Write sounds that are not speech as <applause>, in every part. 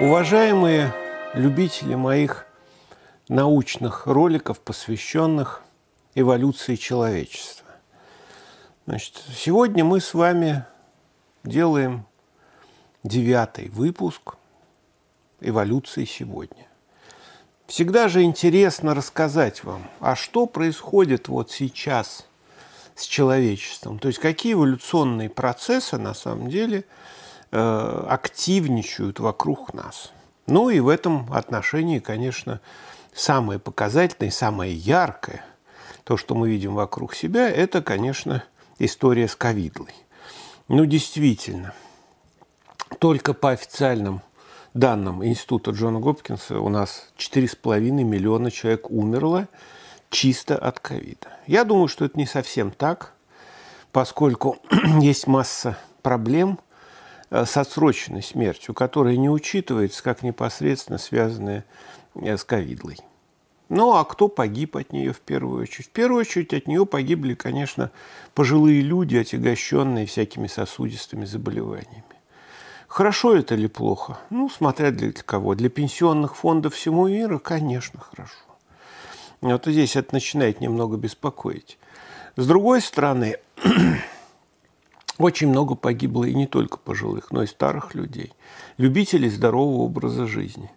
Уважаемые любители моих научных роликов, посвященных эволюции человечества. Значит, сегодня мы с вами делаем девятый выпуск «Эволюции сегодня». Всегда же интересно рассказать вам, а что происходит вот сейчас с человечеством, то есть какие эволюционные процессы на самом деле – Э, активничают вокруг нас. Ну и в этом отношении, конечно, самое показательное, самое яркое, то, что мы видим вокруг себя, это, конечно, история с ковидлой. Ну, действительно, только по официальным данным Института Джона Гопкинса у нас 4,5 миллиона человек умерло чисто от ковида. Я думаю, что это не совсем так, поскольку <clears throat> есть масса проблем – Э, с отсроченной смертью, которая не учитывается как непосредственно связанная э, с ковидлой. Ну а кто погиб от нее в первую очередь? В первую очередь от нее погибли, конечно, пожилые люди, отягощенные всякими сосудистыми заболеваниями. Хорошо это или плохо? Ну, смотря для кого. Для пенсионных фондов всему мира, конечно, хорошо. Вот здесь это начинает немного беспокоить. С другой стороны, <clears throat> Очень много погибло и не только пожилых, но и старых людей. Любителей здорового образа жизни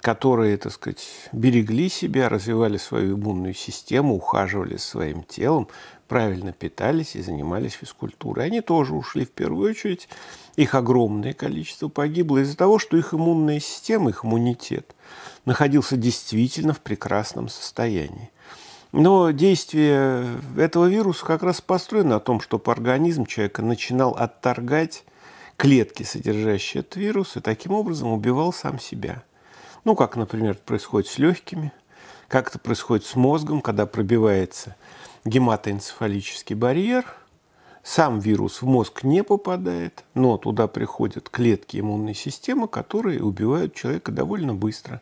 которые, так сказать, берегли себя, развивали свою иммунную систему, ухаживали за своим телом, правильно питались и занимались физкультурой. Они тоже ушли в первую очередь. Их огромное количество погибло из-за того, что их иммунная система, их иммунитет находился действительно в прекрасном состоянии. Но действие этого вируса как раз построено о том, чтобы организм человека начинал отторгать клетки, содержащие этот вирус, и таким образом убивал сам себя. Ну, как, например, происходит с легкими, как это происходит с мозгом, когда пробивается гематоэнцефалический барьер, сам вирус в мозг не попадает, но туда приходят клетки иммунной системы, которые убивают человека довольно быстро.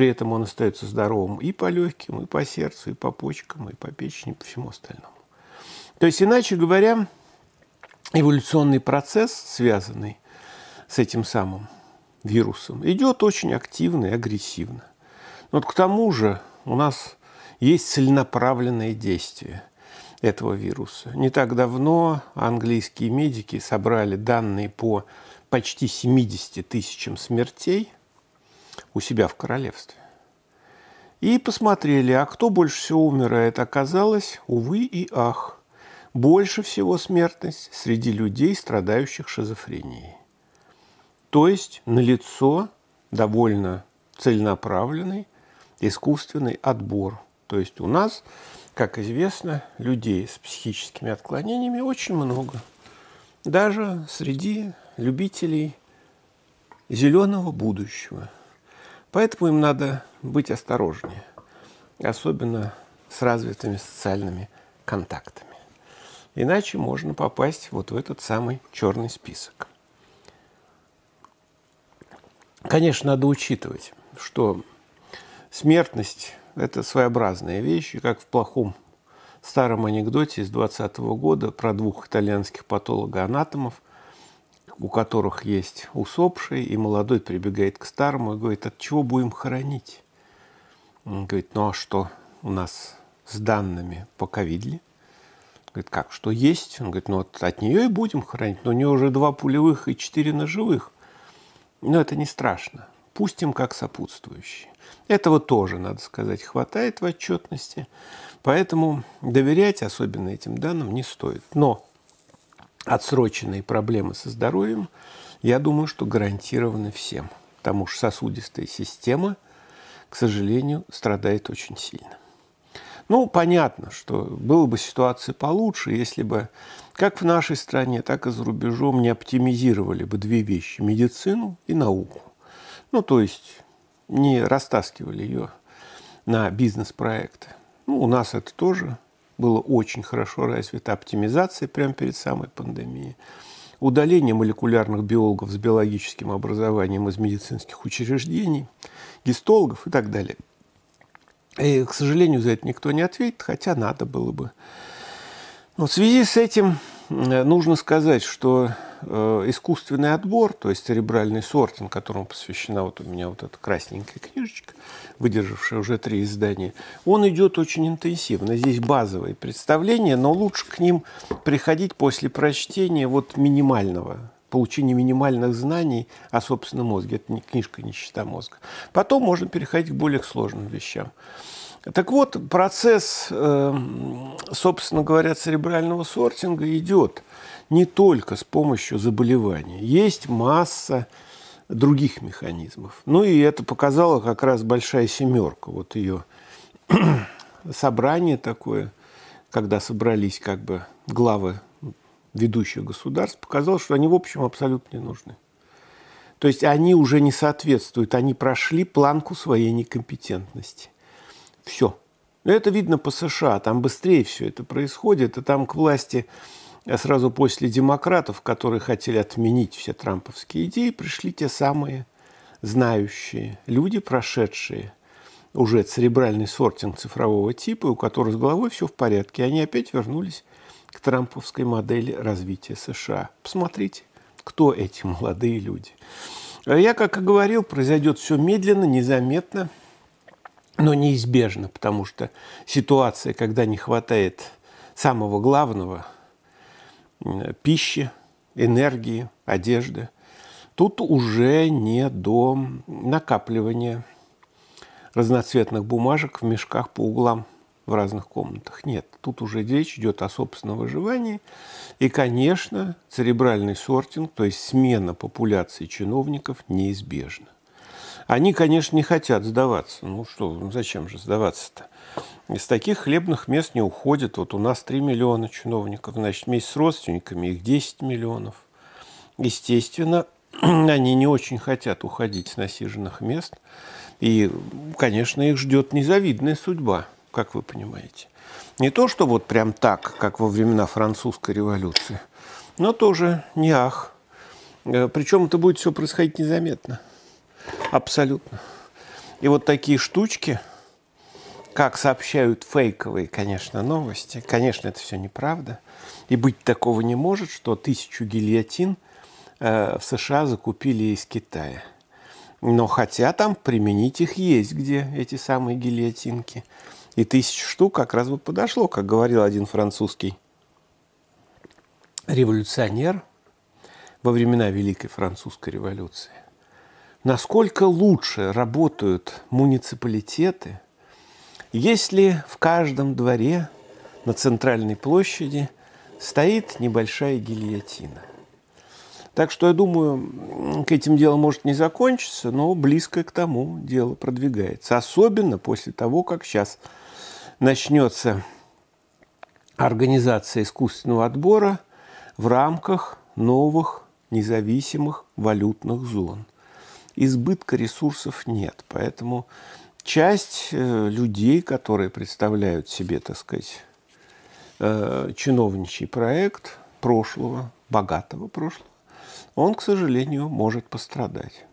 При этом он остается здоровым и по легким, и по сердцу, и по почкам, и по печени, и по всему остальному. То есть, иначе говоря, эволюционный процесс, связанный с этим самым вирусом, идет очень активно и агрессивно. Вот к тому же у нас есть целенаправленное действие этого вируса. Не так давно английские медики собрали данные по почти 70 тысячам смертей – у себя в королевстве. И посмотрели, а кто больше всего умирает. Оказалось, увы и ах, больше всего смертность среди людей, страдающих шизофренией. То есть налицо довольно целенаправленный искусственный отбор. То есть у нас, как известно, людей с психическими отклонениями очень много. Даже среди любителей зеленого будущего – Поэтому им надо быть осторожнее, особенно с развитыми социальными контактами. Иначе можно попасть вот в этот самый черный список. Конечно, надо учитывать, что смертность – это своеобразная вещь, и как в плохом старом анекдоте из 20 -го года про двух итальянских патологоанатомов – у которых есть усопший, и молодой прибегает к старому и говорит, от чего будем хоронить? Он говорит, ну а что у нас с данными по ковидли? Говорит, как, что есть? Он говорит, ну от, от нее и будем хоронить, но у нее уже два пулевых и четыре ножевых. Но это не страшно. Пустим как сопутствующие. Этого тоже, надо сказать, хватает в отчетности. Поэтому доверять особенно этим данным не стоит. Но отсроченные проблемы со здоровьем, я думаю, что гарантированы всем. Потому что сосудистая система, к сожалению, страдает очень сильно. Ну, понятно, что было бы ситуация получше, если бы как в нашей стране, так и за рубежом не оптимизировали бы две вещи – медицину и науку. Ну, то есть не растаскивали ее на бизнес-проекты. Ну, у нас это тоже – было очень хорошо развита оптимизация прямо перед самой пандемией. Удаление молекулярных биологов с биологическим образованием из медицинских учреждений, гистологов и так далее. И, к сожалению, за это никто не ответит, хотя надо было бы. Но в связи с этим э, нужно сказать, что Э, искусственный отбор, то есть церебральный сортинг, которому посвящена вот у меня вот эта красненькая книжечка, выдержавшая уже три издания, он идет очень интенсивно. Здесь базовые представления, но лучше к ним приходить после прочтения вот минимального получения минимальных знаний о собственном мозге. Это не книжка не «Нищета мозга». Потом можно переходить к более сложным вещам. Так вот, процесс, эм, собственно говоря, церебрального сортинга идет не только с помощью заболеваний. Есть масса других механизмов. Ну и это показала как раз «Большая семерка», вот ее <clears throat> собрание такое, когда собрались как бы главы ведущих государств, показало, что они, в общем, абсолютно не нужны. То есть они уже не соответствуют, они прошли планку своей некомпетентности – все. Ну, это видно по США, там быстрее все это происходит, и там к власти э, сразу после демократов, которые хотели отменить все трамповские идеи, пришли те самые знающие люди, прошедшие уже церебральный сортинг цифрового типа, у которых с головой все в порядке, они опять вернулись к трамповской модели развития США. Посмотрите, кто эти молодые люди. Э, я, как и говорил, произойдет все медленно, незаметно – но неизбежно, потому что ситуация, когда не хватает самого главного – пищи, энергии, одежды, тут уже не до накапливания разноцветных бумажек в мешках по углам в разных комнатах. Нет, тут уже речь идет о собственном выживании. И, конечно, церебральный сортинг, то есть смена популяции чиновников, неизбежна. Они, конечно, не хотят сдаваться. Ну что, ну зачем же сдаваться-то? Из таких хлебных мест не уходят. Вот у нас 3 миллиона чиновников, значит, вместе с родственниками их 10 миллионов. Естественно, <clears throat> они не очень хотят уходить с насиженных мест. И, конечно, их ждет незавидная судьба, как вы понимаете. Не то, что вот прям так, как во времена французской революции, но тоже не ах. Э, Причем это будет все происходить незаметно. Абсолютно. И вот такие штучки, как сообщают фейковые, конечно, новости, конечно, это все неправда. И быть такого не может, что тысячу гильотин э, в США закупили из Китая. Но хотя там применить их есть где, эти самые гильотинки. И тысяча штук как раз бы подошло, как говорил один французский революционер во времена Великой Французской революции насколько лучше работают муниципалитеты, если в каждом дворе на центральной площади стоит небольшая гильотина. Так что я думаю, к этим дело может не закончиться, но близко к тому дело продвигается. Особенно после того, как сейчас начнется организация искусственного отбора в рамках новых независимых валютных зон – избытка ресурсов нет. Поэтому часть э, людей, которые представляют себе, так сказать, э, чиновничий проект прошлого, богатого прошлого, он, к сожалению, может пострадать.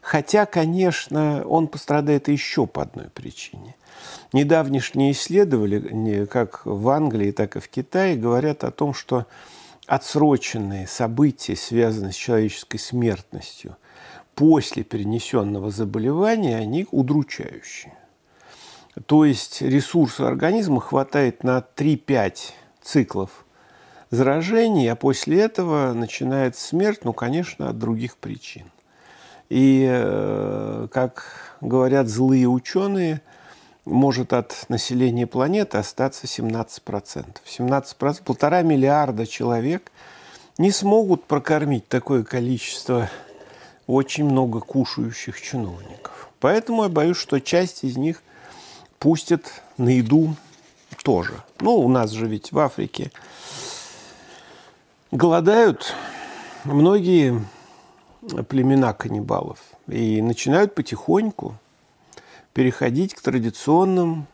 Хотя, конечно, он пострадает еще по одной причине. Недавнешние исследования, как в Англии, так и в Китае, говорят о том, что отсроченные события, связанные с человеческой смертностью, после перенесенного заболевания, они удручающие. То есть ресурса организма хватает на 3-5 циклов заражений, а после этого начинает смерть, ну, конечно, от других причин. И, э, как говорят злые ученые, может от населения планеты остаться 17%. 17%, полтора миллиарда человек не смогут прокормить такое количество очень много кушающих чиновников. Поэтому я боюсь, что часть из них пустят на еду тоже. Ну, у нас же ведь в Африке голодают многие племена каннибалов и начинают потихоньку переходить к традиционным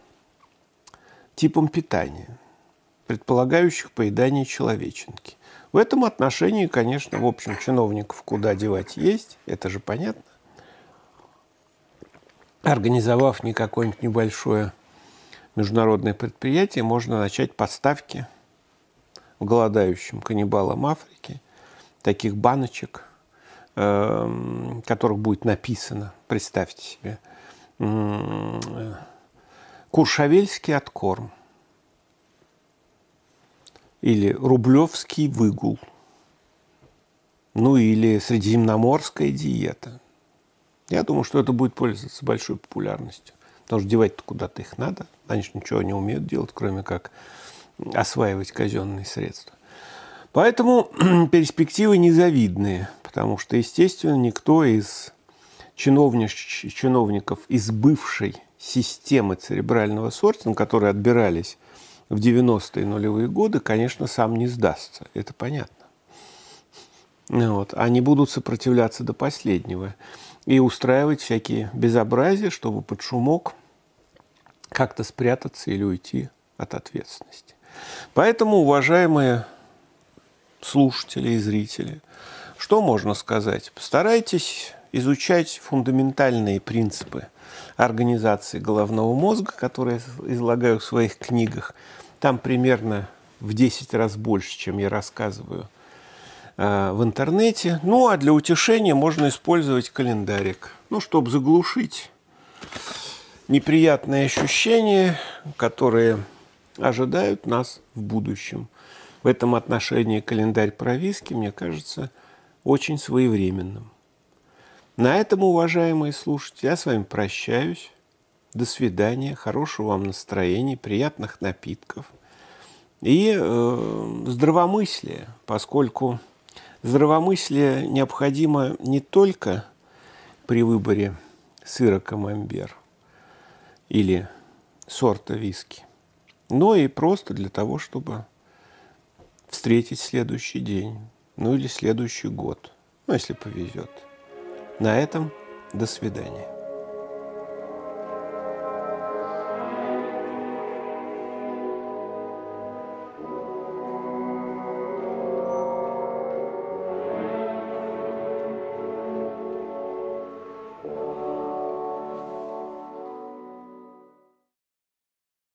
типам питания, предполагающих поедание человеченки. В этом отношении, конечно, в общем, чиновников куда девать есть, это же понятно. Организовав не какое-нибудь небольшое международное предприятие, можно начать подставки в голодающем каннибалам Африки, таких баночек, эм, которых будет написано, представьте себе, э, куршавельский откорм – или рублевский выгул, ну или средиземноморская диета. Я думаю, что это будет пользоваться большой популярностью. Потому что девать-то куда-то их надо. Они же ничего не умеют делать, кроме как осваивать казенные средства. Поэтому <clears throat> перспективы незавидные, потому что, естественно, никто из чиновнич, чиновников из бывшей системы церебрального сортинга, которые отбирались в 90-е нулевые годы, конечно, сам не сдастся. Это понятно. Вот. Они будут сопротивляться до последнего и устраивать всякие безобразия, чтобы под шумок как-то спрятаться или уйти от ответственности. Поэтому, уважаемые слушатели и зрители, что можно сказать? Постарайтесь изучать фундаментальные принципы организации головного мозга, которые я излагаю в своих книгах. Там примерно в 10 раз больше, чем я рассказываю э, в интернете. Ну, а для утешения можно использовать календарик. Ну, чтобы заглушить неприятные ощущения, которые ожидают нас в будущем. В этом отношении календарь провиски, мне кажется, очень своевременным. На этом, уважаемые слушатели, я с вами прощаюсь. До свидания, хорошего вам настроения, приятных напитков и э, здравомыслия, поскольку здравомыслие необходимо не только при выборе сыра камамбер или сорта виски, но и просто для того, чтобы встретить следующий день, ну или следующий год, ну если повезет. На этом до свидания.